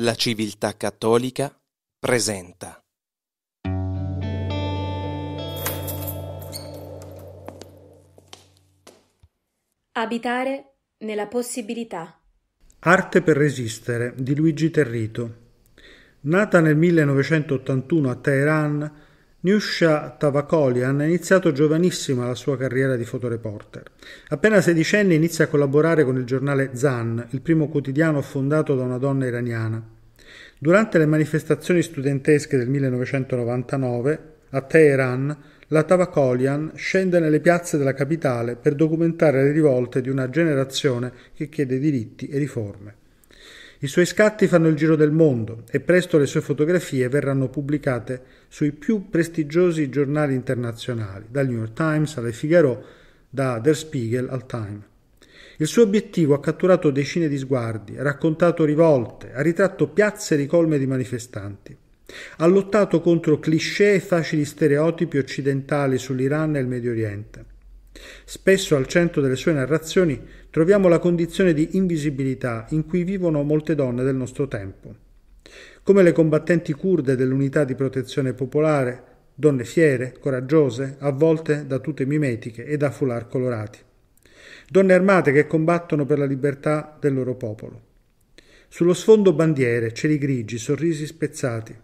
La civiltà cattolica presenta. Abitare nella possibilità. Arte per resistere di Luigi Territo. Nata nel 1981 a Teheran, Nyusha Tavakolian ha iniziato giovanissima la sua carriera di fotoreporter. Appena sedicenne inizia a collaborare con il giornale Zan, il primo quotidiano fondato da una donna iraniana. Durante le manifestazioni studentesche del 1999 a Teheran, la Tavakolian scende nelle piazze della capitale per documentare le rivolte di una generazione che chiede diritti e riforme. I suoi scatti fanno il giro del mondo e presto le sue fotografie verranno pubblicate sui più prestigiosi giornali internazionali, dal New York Times alle Figaro, da Der Spiegel al Time. Il suo obiettivo ha catturato decine di sguardi, ha raccontato rivolte, ha ritratto piazze ricolme di manifestanti. Ha lottato contro cliché e facili stereotipi occidentali sull'Iran e il Medio Oriente Spesso al centro delle sue narrazioni troviamo la condizione di invisibilità in cui vivono molte donne del nostro tempo. Come le combattenti kurde dell'unità di protezione popolare, donne fiere, coraggiose, avvolte da tute mimetiche e da foulard colorati. Donne armate che combattono per la libertà del loro popolo. Sullo sfondo bandiere, cieli grigi, sorrisi spezzati.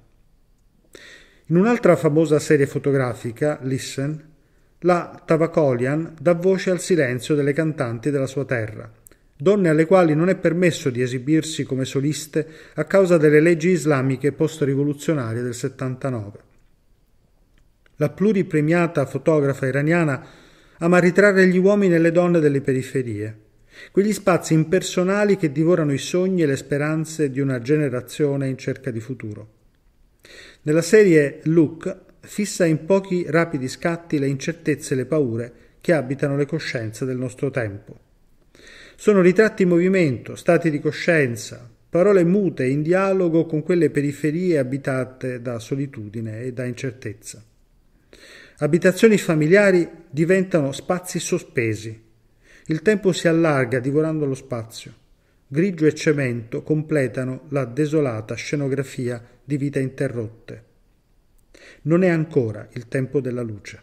In un'altra famosa serie fotografica, Listen, la Tavakolian dà voce al silenzio delle cantanti della sua terra, donne alle quali non è permesso di esibirsi come soliste a causa delle leggi islamiche post-rivoluzionarie del 79. La pluripremiata fotografa iraniana ama ritrarre gli uomini e le donne delle periferie, quegli spazi impersonali che divorano i sogni e le speranze di una generazione in cerca di futuro. Nella serie Look fissa in pochi rapidi scatti le incertezze e le paure che abitano le coscienze del nostro tempo. Sono ritratti in movimento, stati di coscienza, parole mute in dialogo con quelle periferie abitate da solitudine e da incertezza. Abitazioni familiari diventano spazi sospesi. Il tempo si allarga divorando lo spazio. Grigio e cemento completano la desolata scenografia di vite interrotte. Non è ancora il tempo della luce.